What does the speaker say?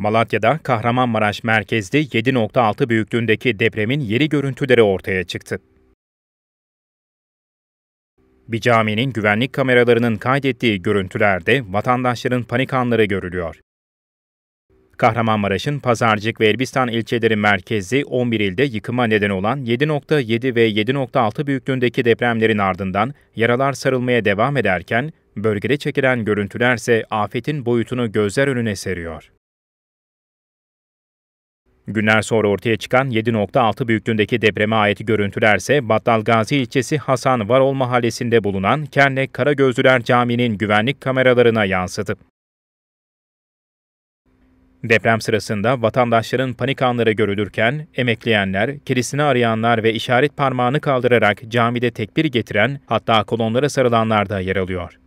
Malatya'da Kahramanmaraş merkezli 7.6 büyüklüğündeki depremin yeri görüntüleri ortaya çıktı. Bir caminin güvenlik kameralarının kaydettiği görüntülerde vatandaşların panik anları görülüyor. Kahramanmaraş'ın Pazarcık ve Elbistan ilçeleri merkezi 11 ilde yıkıma neden olan 7.7 ve 7.6 büyüklüğündeki depremlerin ardından yaralar sarılmaya devam ederken bölgede çekilen görüntülerse afetin boyutunu gözler önüne seriyor. Günler sonra ortaya çıkan 7.6 büyüklüğündeki depreme ait görüntülerse Battal Gazi ilçesi Hasan Varol mahallesinde bulunan Kernek Karagözlüler Camii'nin güvenlik kameralarına yansıdı. Deprem sırasında vatandaşların panik anları görülürken emekleyenler, kilisini arayanlar ve işaret parmağını kaldırarak camide tekbir getiren hatta kolonlara sarılanlar da yer alıyor.